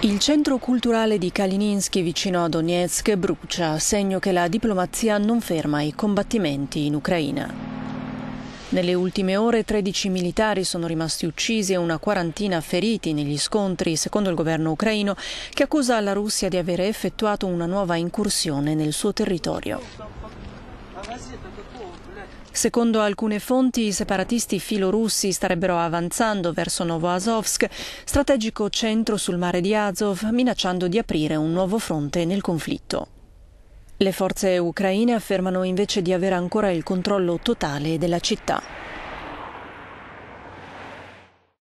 Il centro culturale di Kalininski vicino a Donetsk brucia, segno che la diplomazia non ferma i combattimenti in Ucraina. Nelle ultime ore 13 militari sono rimasti uccisi e una quarantina feriti negli scontri, secondo il governo ucraino, che accusa la Russia di aver effettuato una nuova incursione nel suo territorio. Secondo alcune fonti, i separatisti filorussi starebbero avanzando verso Novoazovsk, strategico centro sul mare di Azov, minacciando di aprire un nuovo fronte nel conflitto. Le forze ucraine affermano invece di avere ancora il controllo totale della città.